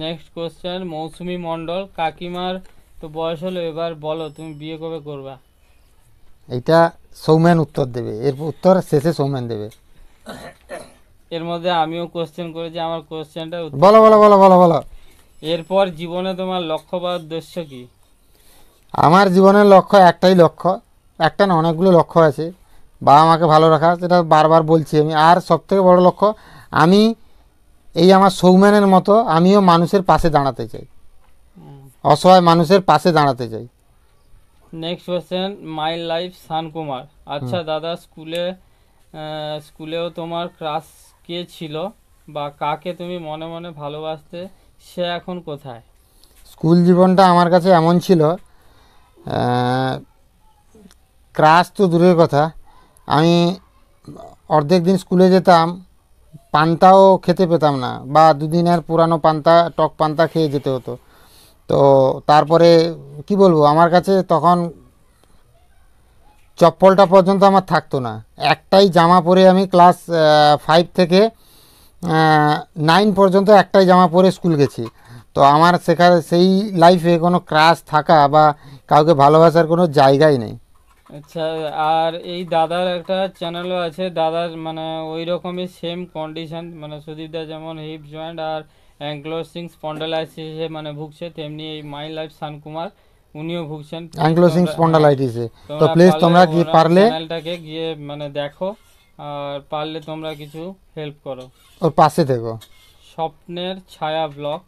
next question মৌসুমি মণ্ডল কাকিমার তো বয়স হলো এবার বলো তুমি বিয়ে কবে করবা এটা সৌম্যান উত্তর দেবে এর উত্তর শেষে সৌম্যান দেবে এর মধ্যে আমিও কোশ্চেন করেছি আমার কোশ্চেনটা বলো বলো বলো বলো বলো এরপর জীবনে তোমার লক্ষ্য বা উদ্দেশ্য কি আমার জীবনের লক্ষ্য একটাই লক্ষ্য একটা না অনেকগুলো লক্ষ্য আছে বাবা মাকে ভালো রাখা সেটা বারবার বলছি আমি আর সবথেকে বড় লক্ষ্য আমি এই আমার সৌম্যানের মতো আমিও মানুষের পাশে দাঁড়াতে চাই অসহায় মানুষের পাশে দাঁড়াতে চাই নেক্সট কোয়েশ্চেন মাই লাইফ সান কুমার আচ্ছা দাদা স্কুলে স্কুলেও তোমার ক্লাস কে ছিল বা কাকে তুমি মনে মনে ভালোবাসতে সে এখন কোথায় স্কুল জীবনটা আমার কাছে এমন ছিল ক্রাস তো দূরের কথা আমি অর্ধেক দিন স্কুলে যেতাম পান্তাও খেতে পেতাম না বা দুদিনের পুরানো পান্তা টক পান্তা খেয়ে যেতে হতো তো তারপরে কি বলবো আমার কাছে তখন চপ্পলটা পর্যন্ত আমার থাকতো না একটাই জামা পরে আমি ক্লাস ফাইভ থেকে নাইন পর্যন্ত একটাই জামা পরে স্কুল গেছি তো আমার সেখানে সেই লাইফে কোনো ক্রাশ থাকা বা কাউকে ভালোবাসার কোনো জায়গাই নেই আচ্ছা আর এই দাদার একটা চ্যানেলও আছে দাদার মানে ওই রকমই সেম কন্ডিশন মানে সুদীপদা যেমন হিপ জয়েন্ট আর অ্যাঙ্কলোসিং স্পন্ডালাইসিসে মানে ভুগছে তেমনি এই মাই লাইফ সানকুমার উনিও ভুগছেন অ্যাঙ্কলোসিং স্পন্ডালাইটিসে তো হ্যাঁ, প্লিজ তোমরা কি পারলে চ্যানেলটাকে গিয়ে মানে দেখো আর পারলে তোমরা কিছু হেল্প করো ওর পাশে দেখো স্বপ্নের ছায়া ব্লগ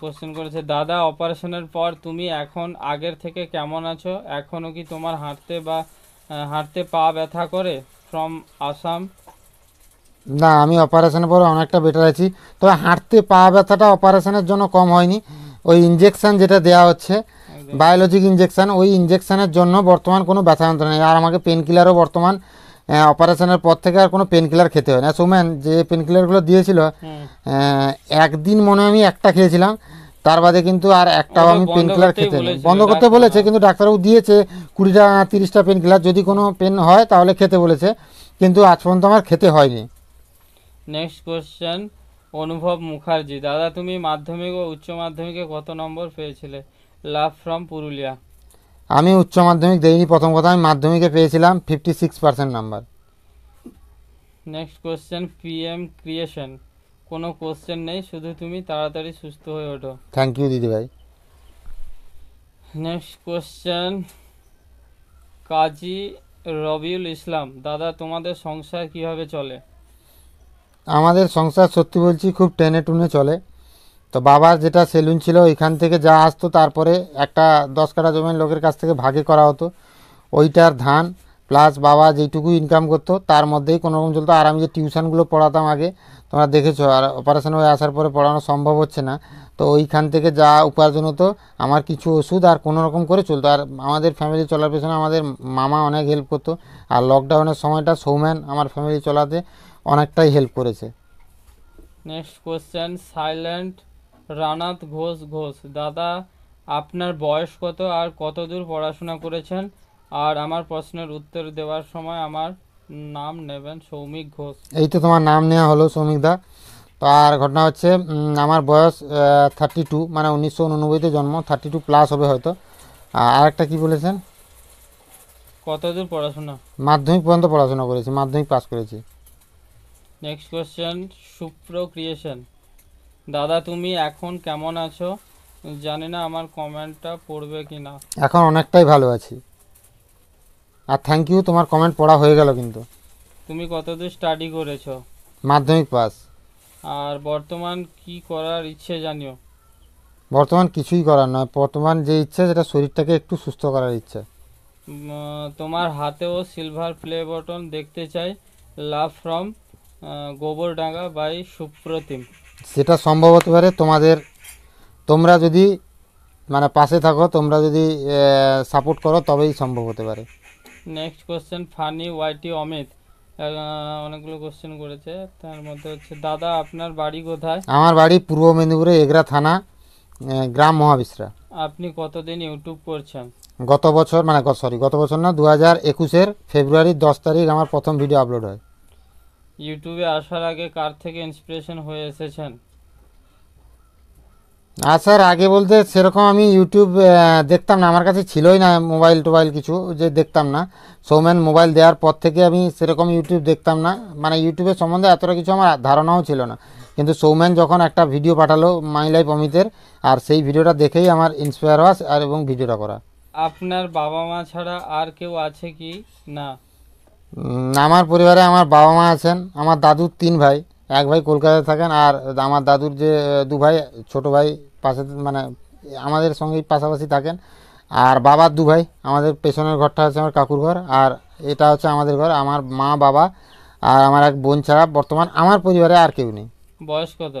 কোশ্চেন করেছে দাদা অপারেশনের পর তুমি এখন আগের থেকে কেমন আছো এখনও কি তোমার হাঁটতে বা হাঁটতে পা ব্যথা করে ফ্রম আসাম না আমি অপারেশনের পরে অনেকটা বেটার আছি তবে হাঁটতে পা ব্যথাটা অপারেশনের জন্য কম হয়নি ওই ইঞ্জেকশান যেটা দেওয়া হচ্ছে বায়োলজিক ইঞ্জেকশান ওই ইঞ্জেকশানের জন্য বর্তমান কোনো ব্যথা যন্ত্রণা নেই আর আমাকে পেন কিলারও বর্তমান অপারেশনের হ্যাঁ, পর থেকে আর কোনো পেন কিলার খেতে হয় না সোম্যান যে পেন কিলারগুলো দিয়েছিল একদিন মনে আমি একটা খেয়েছিলাম তার বাদে কিন্তু আর একটাও আমি পেন কিলার খেতে বন্ধ করতে বলেছে কিন্তু ডাক্তারবাবু দিয়েছে কুড়িটা তিরিশটা পেন কিলার যদি কোনো পেন হয় তাহলে খেতে বলেছে কিন্তু আজ পর্যন্ত আমার খেতে হয়নি নেক্সট কোশ্চেন অনুভব মুখার্জি দাদা তুমি মাধ্যমিক ও উচ্চ মাধ্যমিকে কত নম্বর পেয়েছিলে লাভ ফ্রম পুরুলিয়া আমি উচ্চ মাধ্যমিক দেইনি প্রথম কথা আমি মাধ্যমিকে পেয়েছিলাম fifty six percent number next question PM creation কোনো কোশ্চেন নেই শুধু তুমি তাড়াতাড়ি সুস্থ হয়ে ওঠো থ্যাংক ইউ দিদি ভাই নেক্সট কোশ্চেন কাজী রবিউল ইসলাম দাদা তোমাদের সংসার কিভাবে চলে আমাদের সংসার সত্যি বলছি খুব টেনে টুনে চলে তো বাবার যেটা সেলুন ছিল ওইখান থেকে যা আসতো তারপরে একটা দশ কাটা জমির লোকের কাছ থেকে ভাগে করা হতো ওইটার ধান প্লাস বাবা যেইটুকু ইনকাম করতো তার মধ্যেই কোনোরকম চলতো আর আমি যে টিউশনগুলো পড়াতাম আগে তোমরা দেখেছো আর অপারেশন হয়ে আসার পরে পড়ানো সম্ভব হচ্ছে না তো ওইখান থেকে যা উপার্জন হতো আমার কিছু ওষুধ আর কোনো রকম করে চলতো আর আমাদের ফ্যামিলি চলার পেছনে আমাদের মামা অনেক হেল্প করতো আর লকডাউনের সময়টা সৌম্যান আমার ফ্যামিলি চলাতে অনেকটাই হেল্প করেছে নেক্সট কোয়েশ্চেন সাইলেন্ট রানাথ ঘোষ ঘোষ দাদা আপনার বয়স কত আর কতদূর পড়াশোনা করেছেন আর আমার প্রশ্নের উত্তর দেওয়ার সময় আমার নাম নেবেন সৌমিক ঘোষ এই তো তোমার নাম নেওয়া হলো সৌমিক দা তো আর ঘটনা হচ্ছে আমার বয়স থার্টি টু মানে উনিশশো উননব্বইতে জন্ম থার্টি টু প্লাস হবে হয়তো আর একটা কী বলেছেন কতদূর পড়াশোনা মাধ্যমিক পর্যন্ত পড়াশোনা করেছি মাধ্যমিক পাস করেছি নেক্সট কোয়েশ্চেন সুপ্র ক্রিয়েশন দাদা তুমি এখন কেমন আছো জানি না আমার কমেন্টটা পড়বে কি না এখন অনেকটাই ভালো আছি আর থ্যাংক ইউ তোমার কমেন্ট পড়া হয়ে গেল কিন্তু তুমি কতদূর স্টাডি করেছো মাধ্যমিক পাস আর বর্তমান কি করার ইচ্ছে জানিও বর্তমান কিছুই করার নয় বর্তমান যে ইচ্ছা সেটা শরীরটাকে একটু সুস্থ করার ইচ্ছা তোমার হাতেও সিলভার প্লে বটন দেখতে চাই love from Gobardanga by Supratim সেটা সম্ভব হতে পারে তোমাদের তোমরা যদি মানে পাশে থাকো তোমরা যদি সাপোর্ট করো তবেই সম্ভব হতে পারে next question funny YT Amit অনেকগুলো কোশ্চেন করেছে তার মধ্যে হচ্ছে দাদা আপনার বাড়ি কোথায় আমার বাড়ি পূর্ব মেদিনীপুরে এগরা থানা গ্রাম মহাবিশ্রা আপনি কতদিন ইউটিউব করছেন গত বছর মানে সরি গত বছর না দু হাজার একুশের ফেব্রুয়ারির দশ তারিখ আমার প্রথম ভিডিও আপলোড হয় ইউটিউবে আসার আগে কার থেকে ইন্সপিরেশন হয়ে এসেছেন আর স্যার আগে বলতে সেরকম আমি ইউটিউব দেখতাম না আমার কাছে ছিলই না মোবাইল টোবাইল কিছু যে দেখতাম না সৌম্যান মোবাইল দেওয়ার পর থেকে আমি সেরকম ইউটিউব দেখতাম না মানে ইউটিউবের সম্বন্ধে এতটা কিছু আমার ধারণাও ছিল না কিন্তু সৌম্যান যখন একটা ভিডিও পাঠালো মাই লাইফ অমিতের আর সেই ভিডিওটা দেখেই আমার ইন্সপায়ার হওয়া আর এবং ভিডিওটা করা আপনার বাবা মা ছাড়া আর কেউ আছে কি না আমার পরিবারে আমার বাবা মা আছেন আমার দাদুর তিন ভাই এক ভাই কলকাতায় থাকেন আর আমার দাদুর যে দু ভাই ছোটো ভাই পাশে মানে আমাদের সঙ্গেই পাশাপাশি থাকেন আর বাবার দু ভাই আমাদের পেছনের ঘরটা হচ্ছে আমার কাকুর ঘর আর এটা হচ্ছে আমাদের ঘর আমার মা বাবা আর আমার এক বোন ছাড়া বর্তমান আমার পরিবারে আর কেউ নেই বয়স কত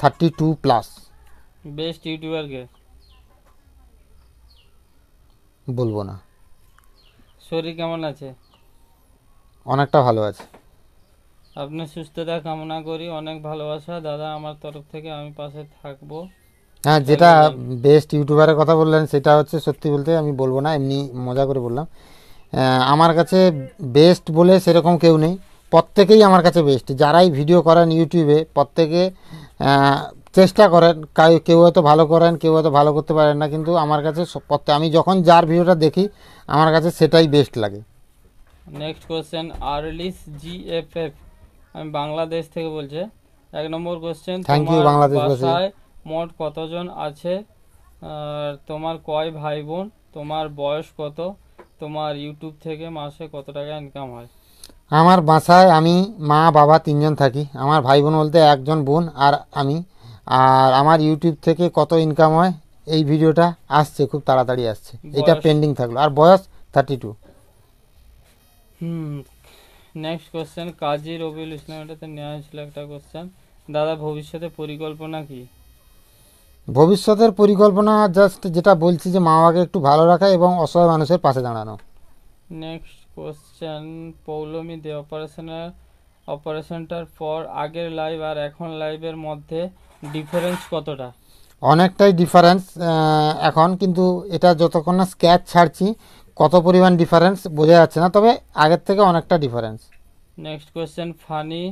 thirty two plus best YouTuber কে বলবো না শরীর কেমন আছে অনেকটা ভালো আছে আপনি সুস্থতা কামনা করি অনেক ভালোবাসা দাদা আমার তরফ থেকে আমি পাশে থাকব হ্যাঁ যেটা বেস্ট ইউটিউবারের কথা বললেন সেটা হচ্ছে সত্যি বলতে আমি বলবো না এমনি মজা করে বললাম আমার কাছে বেস্ট বলে সেরকম কেউ নেই প্রত্যেকেই আমার কাছে বেস্ট যারাই ভিডিও করেন ইউটিউবে প্রত্যেকে চেষ্টা করেন কেউ হয়তো ভালো করেন কেউ হয়তো ভালো করতে পারেন না কিন্তু আমার কাছে আমি যখন যার ভিডিওটা দেখি আমার কাছে সেটাই বেস্ট লাগে নেক্সট কোয়েশ্চেন আরলিস জিএফএফ আমি বাংলাদেশ থেকে বলছে এক নম্বর কোয়েশ্চেন বাংলাদেশ বাসায় মোট কতজন আছে তোমার কয় ভাই বোন তোমার বয়স কত তোমার ইউটিউব থেকে মাসে কত টাকা ইনকাম হয় আমার বাসায় আমি মা বাবা তিনজন থাকি আমার ভাই বোন বলতে একজন বোন আর আমি আর আমার ইউটিউব থেকে কত ইনকাম হয় এই ভিডিওটা আসছে খুব তাড়াতাড়ি আসছে এটা পেন্ডিং থাকলো আর বয়স thirty two hmm next question Kazi Rabiul Islam এটাতে নেওয়া হয়েছিল একটা কোশ্চেন দাদা ভবিষ্যতে পরিকল্পনা কি ভবিষ্যতের পরিকল্পনা জাস্ট যেটা বলছি যে মা বাবাকে একটু ভালো রাখা এবং অসহায় মানুষের পাশে দাঁড়ানো নেক্সট কোশ্চেন পৌলমি দে অপারেশনের অপারেশনটার পর আগের লাইভ আর এখন লাইভের মধ্যে ডিফারেন্স কতটা অনেকটাই ডিফারেন্স এখন কিন্তু এটা যতক্ষণ না স্ক্যাচ ছাড়ছি কত পরিমাণ ডিফারেন্স বোঝা যাচ্ছে না তবে আগের থেকে অনেকটা ডিফারেন্স নেক্সট কোয়েশ্চেন ফানি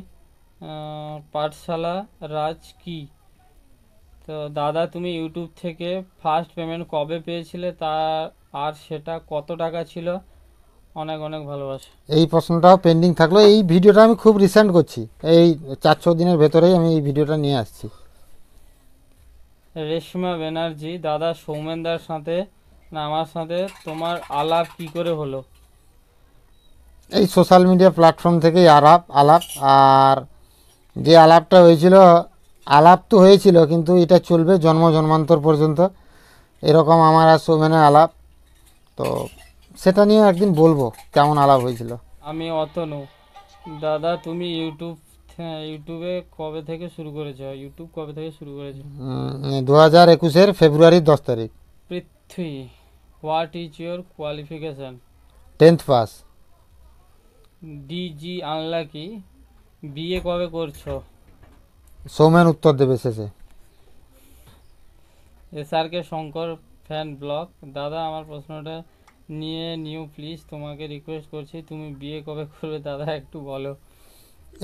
পাঠশালা রাজ কি তো দাদা তুমি ইউটিউব থেকে ফার্স্ট পেমেন্ট কবে পেয়েছিলে তা আর সেটা কত টাকা ছিল অনেক অনেক ভালোবাসা এই প্রশ্নটাও পেন্ডিং থাকলো এই ভিডিওটা আমি খুব রিসেন্ট করছি এই চার ছ দিনের ভেতরেই আমি এই ভিডিওটা নিয়ে আসছি রেশমা ব্যানার্জি দাদা সৌমেনদার সাথে না আমার সাথে তোমার আলাপ কি করে হলো এই সোশ্যাল মিডিয়া প্ল্যাটফর্ম থেকেই আলাপ আলাপ আর যে আলাপটা হয়েছিল আলাপ তো হয়েছিল কিন্তু এটা চলবে জন্ম জন্মান্তর পর্যন্ত এরকম আমার আর সৌমেনের আলাপ তো সেটা নিয়ে একদিন বলবো কেমন আলাপ হয়েছিল আমি অতনু দাদা তুমি ইউটিউব ইউটিউবে কবে থেকে শুরু করেছো ইউটিউব কবে থেকে শুরু করেছো দু হাজার একুশের ফেব্রুয়ারির দশ তারিখ is What is tenth pass D G আনলা কি বিয়ে কবে করছো সৌমেন উত্তর দেবে শেষে S R K Shankar fan block দাদা আমার প্রশ্নটা নিয়ে নিউ প্লিজ তোমাকে রিকোয়েস্ট করছি তুমি বিয়ে কবে করবে দাদা একটু বলো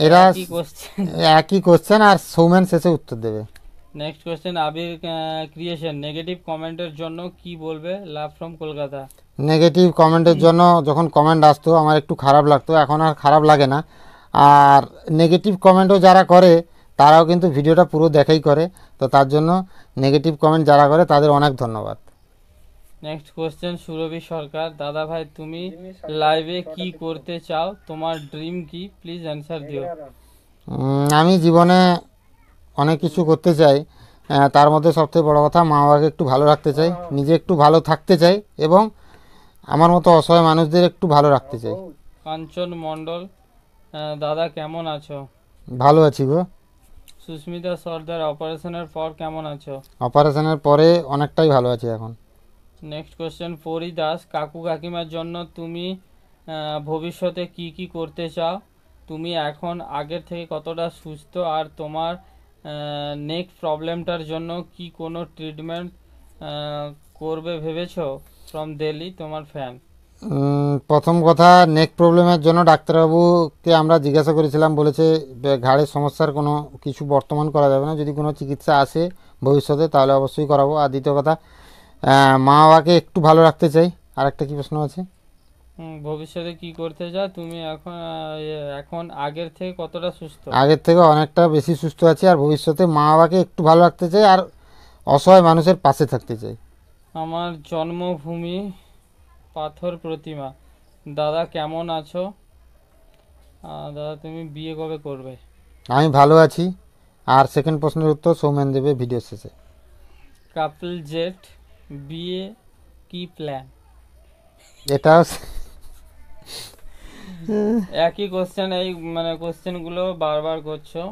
এরা একই কোশ্চেন আর সৌমেন শেষে উত্তর দেবে next question Abir creation negative কমেন্টের জন্য কি বলবে লাভ ফ্রম কলকাতা নেগেটিভ কমেন্টের জন্য যখন কমেন্ট আসতো আমার একটু খারাপ লাগতো এখন আর খারাপ লাগে না আর নেগেটিভ কমেন্টও যারা করে তারাও কিন্তু ভিডিওটা পুরো দেখাই করে তো তার জন্য নেগেটিভ কমেন্ট যারা করে তাদের অনেক ধন্যবাদ নেক্সট কোশ্চেন সুরভি সরকার দাদা ভাই তুমি লাইভে কি করতে চাও তোমার ড্রিম কি প্লিজ অ্যান্সার দিও আমি জীবনে অনেক কিছু করতে চাই তার মধ্যে সবথেকে বড় কথা মা বাবাকে একটু ভালো রাখতে চাই নিজে একটু ভালো থাকতে চাই এবং আমার মতো অসহায় মানুষদের একটু ভালো রাখতে চাই কাঞ্চন মন্ডল দাদা কেমন আছো ভালো আছি গো সুস্মিতা সর্দার অপারেশনের পর কেমন আছো অপারেশনের পরে অনেকটাই ভালো আছি এখন নেক্সট কোশ্চেন পরি দাস কাকু কাকিমার জন্য তুমি ভবিষ্যতে কি কি করতে চাও তুমি এখন আগের থেকে কতটা সুস্থ আর তোমার নেক প্রবলেমটার জন্য কি কোনো ট্রিটমেন্ট করবে ভেবেছ ফ্রম দিল্লি তোমার ফ্যান প্রথম কথা নেক প্রবলেমের জন্য ডাক্তারবাবুকে আমরা জিজ্ঞাসা করেছিলাম বলেছে ঘাড়ের সমস্যার কোনো কিছু বর্তমান করা যাবে না যদি কোনো চিকিৎসা আসে ভবিষ্যতে তাহলে অবশ্যই করাবো আর দ্বিতীয় কথা মা বাবাকে একটু ভালো রাখতে চাই আর একটা কি প্রশ্ন আছে ভবিষ্যতে কি করতে চাও তুমি এখন এখন আগের থেকে কতটা সুস্থ আগের থেকে অনেকটা বেশি সুস্থ আছি আর ভবিষ্যতে মা বাবাকে একটু ভালো রাখতে চাই আর অসহায় মানুষের পাশে থাকতে চাই আমার জন্মভূমি পাথর প্রতিমা দাদা কেমন আছো দাদা তুমি বিয়ে কবে করবে আমি ভালো আছি আর সেকেন্ড প্রশ্নের উত্তর সৌমেন দেবে ভিডিও শেষে কাপল জেট বিয়ে কি প্ল্যান এটাও একই কোশ্চেন এই মানে কোশ্চেনগুলো বারবার করছো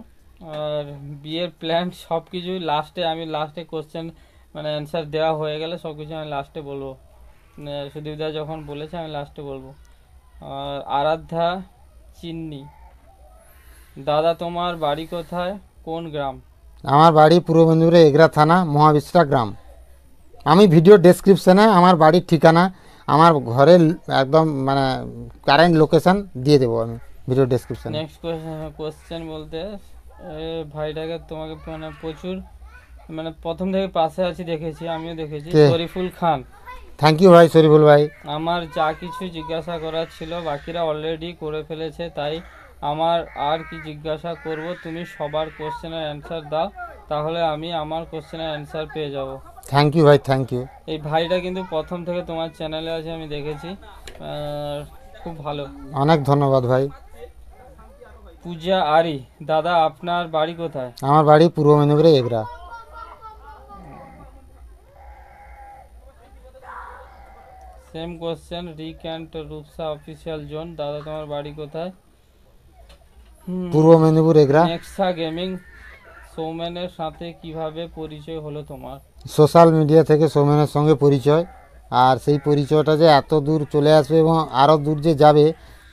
আর বিয়ের প্ল্যান সব কিছুই লাস্টে আমি লাস্টে কোশ্চেন মানে অ্যান্সার দেওয়া হয়ে গেলে সব কিছু আমি লাস্টে বলবো মানে সুদীপদা যখন বলেছে আমি লাস্টে বলবো আর আরাধ্যা চিন্নি দাদা তোমার বাড়ি কোথায় কোন গ্রাম আমার বাড়ি পূর্ব মেদিনীপুরের এগরা থানা মহাবিশ্রা গ্রাম আমি ভিডিও ডেসক্রিপশানে আমার বাড়ির ঠিকানা আমার ঘরের একদম মানে কারেন্ট লোকেশন দিয়ে দেবো আমি ভিডিও ডেসক্রিপশন নেক্সট কোশ্চেন বলতে ভাইটাকে তোমাকে মানে প্রচুর মানে প্রথম থেকে পাশে আছি দেখেছি আমিও দেখেছি শরীফুল খান থ্যাংক ইউ ভাই শরীফুল ভাই আমার যা কিছু জিজ্ঞাসা করার ছিল বাকিরা অলরেডি করে ফেলেছে তাই আমার আর কি জিজ্ঞাসা করব তুমি সবার কোশ্চেনের অ্যান্সার দাও তাহলে আমি আমার কোশ্চেনের অ্যান্সার পেয়ে যাব থ্যাংক ইউ ভাই থ্যাংক ইউ এই ভাইটা কিন্তু প্রথম থেকে তোমার চ্যানেলে আছে আমি দেখেছি খুব ভালো অনেক ধন্যবাদ ভাই পূজা আরি দাদা আপনার বাড়ি কোথায় আমার বাড়ি পূর্ব মেদিনীপুরে Egra same question Rik and Rupsa official zone দাদা তোমার বাড়ি কোথায় পূর্ব মেদিনীপুর এগরা নেক্সা গেমিং সৌমেনের সাথে কিভাবে পরিচয় হলো তোমার সোশ্যাল মিডিয়া থেকে সৌমেনের সঙ্গে পরিচয় আর সেই পরিচয়টা যে এত দূর চলে আসবে এবং আরও দূর যে যাবে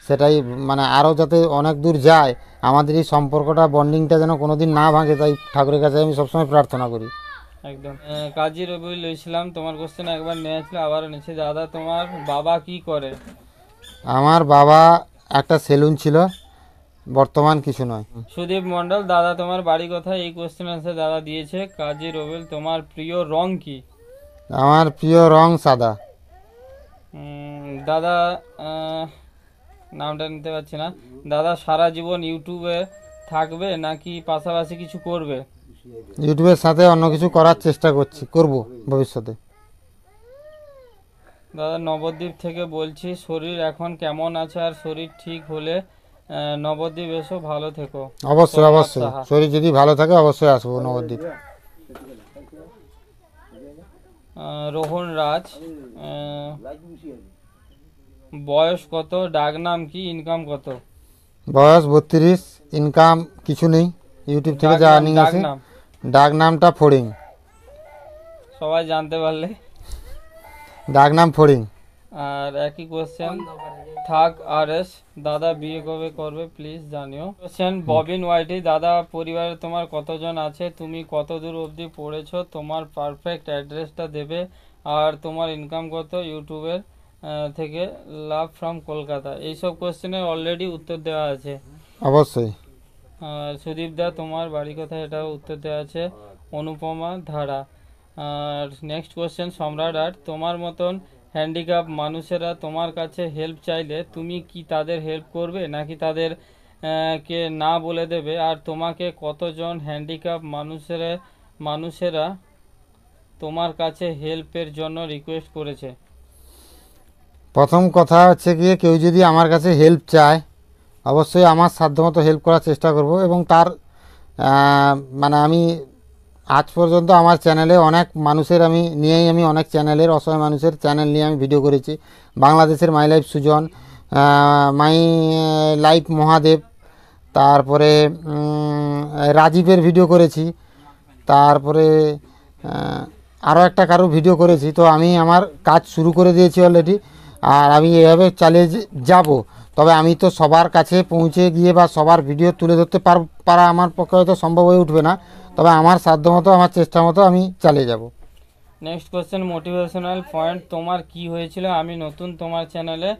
সেটাই মানে আরও যাতে অনেক দূর যায় আমাদের এই সম্পর্কটা বন্ডিংটা যেন কোনো দিন না ভাঙে তাই ঠাকুরের কাছে আমি সবসময় প্রার্থনা করি একদম কাজী রবি লইছিলাম তোমার কোশ্চেন একবার নিয়ে আসলে আবার নিচে দাদা তোমার বাবা কি করে আমার বাবা একটা সেলুন ছিল বর্তমান কিছু নয় সুদীপ মন্ডল দাদা তোমার বাড়ি কথা এই কোশ্চেন আনসার দাদা দিয়েছে কাজী রবিল তোমার প্রিয় রং কি আমার প্রিয় রং সাদা দাদা নামটা নিতে পারছি না দাদা সারা জীবন ইউটিউবে থাকবে নাকি পাশাপাশি কিছু করবে ইউটিউবের সাথে অন্য কিছু করার চেষ্টা করছি করব ভবিষ্যতে দাদা নবদ্বীপ থেকে বলছি শরীর এখন কেমন আছে আর শরীর ঠিক হলে নবদ্বীপ এসো ভালো থেকো অবশ্যই অবশ্যই শরীর যদি ভালো থাকে অবশ্যই আসবো নবদ্বীপ রোহন রাজ বয়স কত ডাক নাম কি ইনকাম কত বয়স বত্রিশ ইনকাম কিছু নেই ইউটিউব থেকে যা আর্নিং আছে ডাক নামটা ফড়িং সবাই জানতে পারলে ডাক নাম ফড়িং আর একই কোয়েশ্চেন থাক আর এস দাদা বিয়ে কবে করবে প্লিজ জানিও কোয়েশ্চেন ববিন ওয়াইটি দাদা পরিবারে তোমার কতজন আছে তুমি কত দূর অবধি পড়েছো তোমার পারফেক্ট অ্যাড্রেসটা দেবে আর তোমার ইনকাম কত ইউটিউবের থেকে লাভ ফ্রম কলকাতা এইসব কোয়েশ্চেনের অলরেডি উত্তর দেওয়া আছে অবশ্যই সুদীপ দা তোমার বাড়ি কথা এটা উত্তর দেওয়া আছে অনুপমা ধারা আর নেক্সট কোয়েশ্চেন সম্রাট আর তোমার মতন হ্যান্ডিক্যাপ মানুষেরা তোমার কাছে হেল্প চাইলে তুমি কি তাদের হেল্প করবে নাকি তাদের কে না বলে দেবে আর তোমাকে কতজন হ্যান্ডিক্যাপ মানুষেরা মানুষেরা তোমার কাছে হেল্পের জন্য রিকোয়েস্ট করেছে প্রথম কথা হচ্ছে গিয়ে কেউ যদি আমার কাছে হেল্প চায় অবশ্যই আমার সাধ্যমতো হেল্প করার চেষ্টা করব এবং তার মানে আমি আজ পর্যন্ত আমার চ্যানেলে অনেক মানুষের আমি নিয়েই আমি অনেক চ্যানেলের অসহায় মানুষের চ্যানেল নিয়ে আমি ভিডিও করেছি বাংলাদেশের my life Sujan my life Mahadev তারপরে রাজীবের ভিডিও করেছি তারপরে আরও একটা কারো ভিডিও করেছি তো আমি আমার কাজ শুরু করে দিয়েছি অলরেডি আর আমি এভাবে চালিয়ে যাব তবে আমি তো সবার কাছে পৌঁছে গিয়ে বা সবার ভিডিও তুলে ধরতে পার পারা আমার পক্ষে হয়তো সম্ভব হয়ে উঠবে না তবে আমার সাধ্য মতো আমার চেষ্টা মতো আমি চালিয়ে যাব নেক্সট কোয়েশ্চেন মোটিভেশনাল পয়েন্ট তোমার কি হয়েছিল আমি নতুন তোমার চ্যানেলে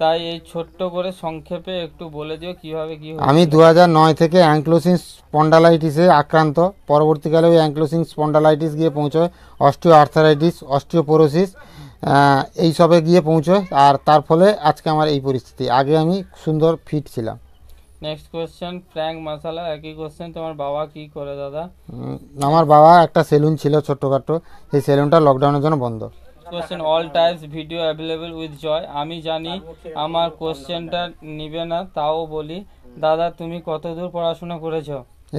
তাই এই ছোট্ট করে সংক্ষেপে একটু বলে দিও কিভাবে কি আমি দু নয় থেকে অ্যাংক্লোসিং স্পন্ডালাইটিসে আক্রান্ত পরবর্তীকালে ওই অ্যাঙ্কলোসিং স্পন্ডালাইটিস গিয়ে পৌঁছয় অস্টিও আর্থারাইটিস অস্টিওপোরোসিস এইসবে গিয়ে পৌঁছয় আর তার ফলে আজকে আমার এই পরিস্থিতি আগে আমি সুন্দর ফিট ছিলাম নেক্সট কোশ্চেন ফ্র্যাঙ্ক মাসালা একই কোশ্চেন তোমার বাবা কি করে দাদা আমার বাবা একটা সেলুন ছিল ছোটখাটো সেই সেলুনটা লকডাউনের জন্য বন্ধ question all types video available with Joy আমি জানি আমার কোশ্চেনটা নিবে না তাও বলি দাদা তুমি কত দূর পড়াশোনা করেছ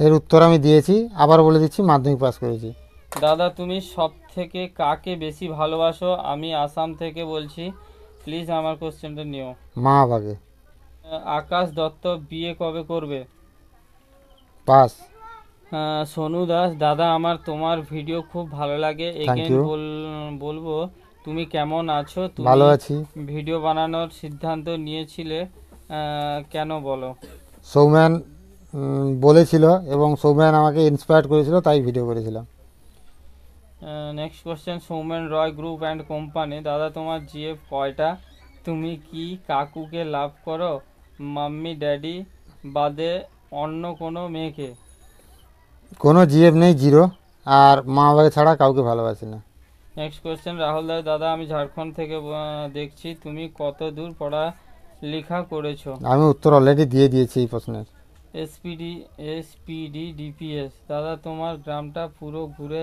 এর উত্তর আমি দিয়েছি আবার বলে দিচ্ছি মাধ্যমিক পাস করেছি দাদা তুমি সব থেকে কাকে বেশি ভালোবাসো আমি আসাম থেকে বলছি প্লিজ আমার কোশ্চেনটা নিও মা ভাগে আকাশ দত্ত বিয়ে কবে করবে পাস সোনু দাস দাদা আমার তোমার ভিডিও খুব ভালো লাগে এগেন বলবো তুমি কেমন আছো তুমি ভালো আছি ভিডিও বানানোর সিদ্ধান্ত নিয়েছিলে কেন বলো সৌম্যান বলেছিল এবং সৌম্যান আমাকে ইন্সপায়ার করেছিল তাই ভিডিও করেছিলাম next question Soumen Roy group and company দাদা তোমার জিএফ কয়টা তুমি কি কাকুকে লাভ করো মাম্মি ড্যাডি বাদে অন্য কোনো মেয়েকে কোনো জিএফ নেই জিরো আর মা বাবাকে ছাড়া কাউকে ভালোবাসি না নেক্সট কোয়েশ্চেন রাহুল দাস দাদা আমি ঝাড়খণ্ড থেকে দেখছি তুমি কত দূর পড়া লেখা করেছো আমি উত্তর অলরেডি দিয়ে দিয়েছি এই প্রশ্নের এসপিডি এসপিডি ডিপিএস দাদা তোমার গ্রামটা পুরো ঘুরে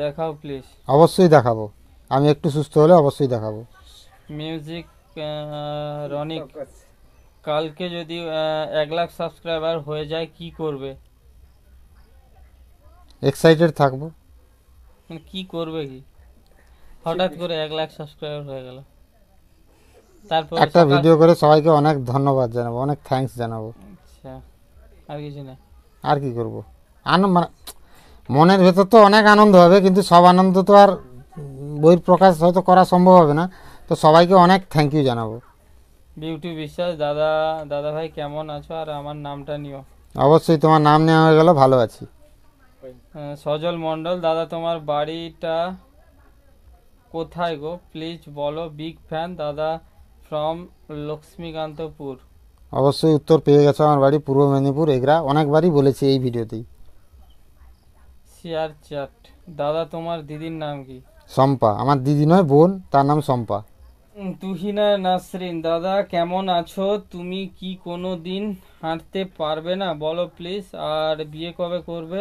দেখাও প্লিজ অবশ্যই দেখাবো আমি একটু সুস্থ হলে অবশ্যই দেখাবো মিউজিক রনিক কালকে যদি এক লাখ সাবস্ক্রাইবার হয়ে যায় কি করবে এক্সাইটেড থাকবো মানে কি করবে কি হঠাৎ করে এক লাখ সাবস্ক্রাইবার হয়ে গেল তারপর একটা ভিডিও করে সবাইকে অনেক ধন্যবাদ জানাবো অনেক থ্যাঙ্কস জানাবো আচ্ছা আর কিছু না আর কি করব আনন্দ মানে মনের ভেতর তো অনেক আনন্দ হবে কিন্তু সব আনন্দ তো আর বহির প্রকাশ হয়তো করা সম্ভব হবে না তো সবাইকে অনেক থ্যাংক ইউ জানাবো বিউটি বিশ্বাস দাদা দাদা ভাই কেমন আছো আর আমার নামটা নিও অবশ্যই তোমার নাম নেওয়া হয়ে গেল ভালো আছি সজল মণ্ডল দাদা তোমার বাড়িটা কোথায় গো প্লিজ বলো বিগ ফ্যান দাদা ফ্রম লক্ষ্মীকান্তপুর অবশ্যই উত্তর পেয়ে গেছো আমার বাড়ি পূর্ব মেদিনীপুর এগরা অনেকবারই বলেছি এই ভিডিওতেই শেয়ার চ্যাট দাদা তোমার দিদির নাম কি শম্পা আমার দিদি নয় বোন তার নাম শম্পা তুহিনা নাসরিন দাদা কেমন আছো তুমি কি কোনো দিন হাঁটতে পারবে না বলো প্লিজ আর বিয়ে কবে করবে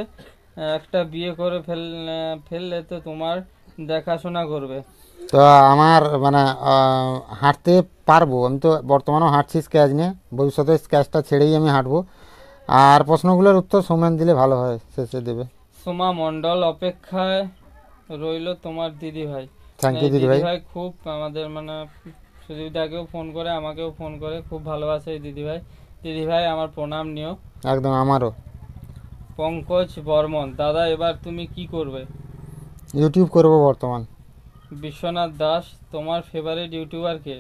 একটা বিয়ে করে ফেল ফেললে তো তোমার দেখাশোনা করবে তো আমার মানে হাঁটতে পারবো আমি তো বর্তমানেও হাঁটছি স্ক্যাচ নিয়ে ভবিষ্যতে স্ক্যাচটা ছেড়েই আমি হাঁটবো আর প্রশ্নগুলোর উত্তর সোমেন দিলে ভালো হয় শেষে দেবে সোমা মণ্ডল অপেক্ষায় রইল তোমার দিদি ভাই থ্যাংক ইউ দিদি ভাই ভাই খুব আমাদের মানে সুজিদাকেও ফোন করে আমাকেও ফোন করে খুব ভালোবাসে দিদি ভাই দিদি ভাই আমার প্রণাম নিও একদম আমারও পঙ্কজ বর্মন দাদা এবার তুমি কি করবে ইউটিউব করব বর্তমান বিশ্বনাথ দাস তোমার ফেভারিট ইউটিউবার কে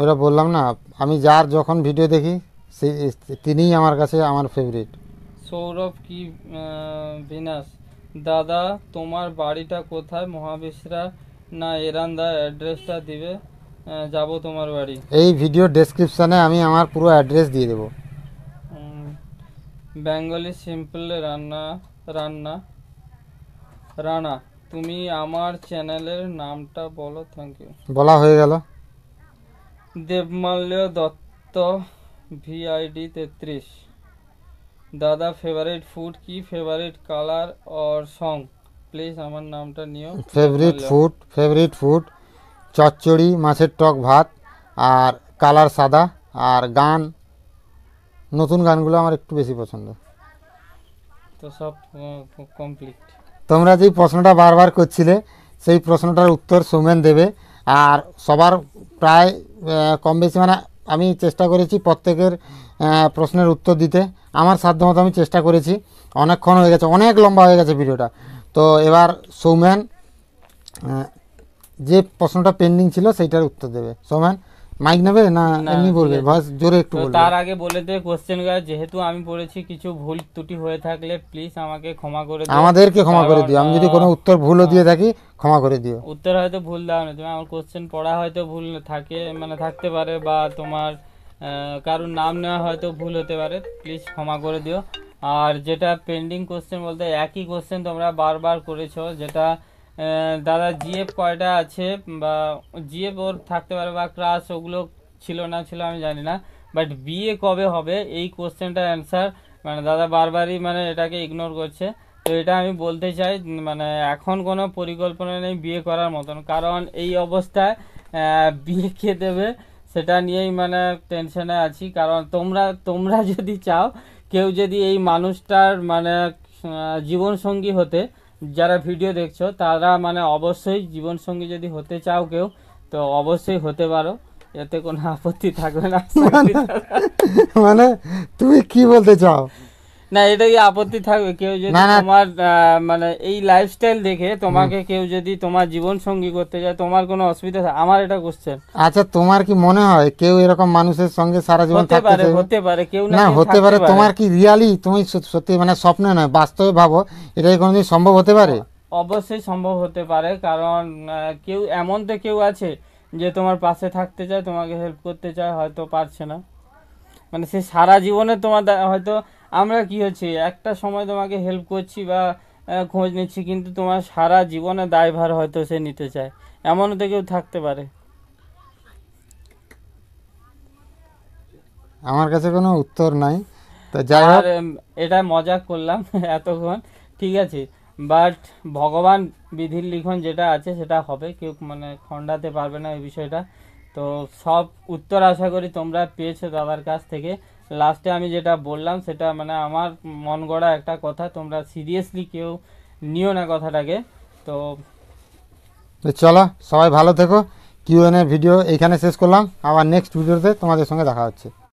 ওরা বললাম না আমি যার যখন ভিডিও দেখি তিনিই আমার কাছে আমার ফেভারিট সৌরভ কি বিনাশ দাদা তোমার বাড়িটা কোথায় মহাবিশ্রা না এরান্দা অ্যাড্রেসটা দিবে যাব তোমার বাড়ি এই ভিডিও ডেসক্রিপশনে আমি আমার পুরো অ্যাড্রেস দিয়ে দেবো বেঙ্গলি সিম্পল রান্না রান্না রানা তুমি আমার চ্যানেলের নামটা বলো থ্যাংক ইউ বলা হয়ে গেল দেবমাল্য দত্ত ভিআইডি তেত্রিশ দাদা ফেভারিট ফুড কি favourite colour or song please আমার নামটা নিও ফেভারিট ফুড ফেভারিট ফুড চচ্চড়ি মাছের টক ভাত আর কালার সাদা আর গান নতুন গানগুলো আমার একটু বেশি পছন্দ তো সব কমপ্লিট তোমরা যেই প্রশ্নটা বারবার করছিলে সেই প্রশ্নটার উত্তর সোমেন দেবে আর সবার প্রায় কম বেশি মানে আমি চেষ্টা করেছি প্রত্যেকের প্রশ্নের উত্তর দিতে আমার সাধ্য মতো আমি চেষ্টা করেছি অনেকক্ষণ হয়ে গেছে অনেক লম্বা হয়ে গেছে ভিডিওটা তো এবার সৌম্যান যে প্রশ্নটা পেন্ডিং ছিল সেইটার উত্তর দেবে সৌম্যান মাইক নেবে না এমনি বলবে ভয়েস জোরে একটু বলবে তার আগে বলে দে কোশ্চেন গাইস যেহেতু আমি পড়েছি কিছু ভুল ত্রুটি হয়ে থাকলে প্লিজ আমাকে ক্ষমা করে দিও আমাদেরকে ক্ষমা করে দিও আমি যদি কোনো উত্তর ভুলও দিয়ে থাকি ক্ষমা করে দিও উত্তর হয়তো ভুল দাও না তুমি আমার কোশ্চেন পড়া হয়তো ভুল থাকে মানে থাকতে পারে বা তোমার কারোর নাম নেওয়া হয়তো ভুল হতে পারে প্লিজ ক্ষমা করে দিও আর যেটা পেন্ডিং কোশ্চেন বলতে একই কোশ্চেন তোমরা বারবার করেছো যেটা দাদা জিএফ কয়টা আছে বা জিএফ ওর থাকতে পারে বা ক্রাস ওগুলো ছিল না ছিল আমি জানি না বাট বিয়ে কবে হবে এই কোশ্চেনটার অ্যান্সার মানে দাদা বারবারই মানে এটাকে ইগনোর করছে তো এটা আমি বলতে চাই মানে এখন কোনো পরিকল্পনা নেই বিয়ে করার মতন কারণ এই অবস্থায় বিয়ে কে দেবে সেটা নিয়েই মানে টেনশনে আছি কারণ তোমরা তোমরা যদি চাও কেউ যদি এই মানুষটার মানে জীবনসঙ্গী হতে যারা ভিডিও দেখছো তারা মানে অবশ্যই জীবনসঙ্গী যদি হতে চাও কেউ তো অবশ্যই হতে পারো এতে কোনো আপত্তি থাকবে না মানে, মানে তুমি কি বলতে চাও না এটা কি আপত্তি থাকবে কেউ যদি তোমার মানে এই লাইফস্টাইল দেখে তোমাকে কেউ যদি তোমার জীবন সঙ্গী করতে যায় তোমার কোনো অসুবিধা আমার এটা কোশ্চেন আচ্ছা তোমার কি মনে হয় কেউ এরকম মানুষের সঙ্গে সারা জীবন থাকতে পারে হতে পারে কেউ না হতে পারে তোমার কি রিয়ালি তুমি সত্যি মানে স্বপ্ন নয় বাস্তবে ভাবো এটাই কোনোদিন সম্ভব হতে পারে অবশ্যই সম্ভব হতে পারে কারণ কেউ এমন তো কেউ আছে যে তোমার পাশে থাকতে চায় তোমাকে হেল্প করতে চায় হয়তো পারছে না মানে সে সারা জীবনে তোমার হয়তো আমরা কি হচ্ছে একটা সময় তোমাকে হেল্প করছি বা খোঁজ নিচ্ছি কিন্তু তোমার সারা জীবনে দায়ভার হয়তো সে নিতে চায় এমনও তো কেউ থাকতে পারে আমার কাছে কোনো উত্তর নাই তো যাই হোক এটা মজা করলাম এতক্ষণ ঠিক আছে বাট ভগবান বিধির লিখন যেটা আছে সেটা হবে কেউ মানে খণ্ডাতে পারবে না এই বিষয়টা তো সব উত্তর আশা করি তোমরা পেয়েছো দাদার কাছ থেকে লাস্টে আমি যেটা বললাম সেটা মানে আমার মন গড়া একটা কথা তোমরা সিরিয়াসলি কেউ নিও না কথাটাকে তো চলো সবাই ভালো থেকো কিউএনএ ভিডিও এইখানে শেষ করলাম আবার নেক্সট ভিডিওতে তোমাদের সঙ্গে দেখা হচ্ছে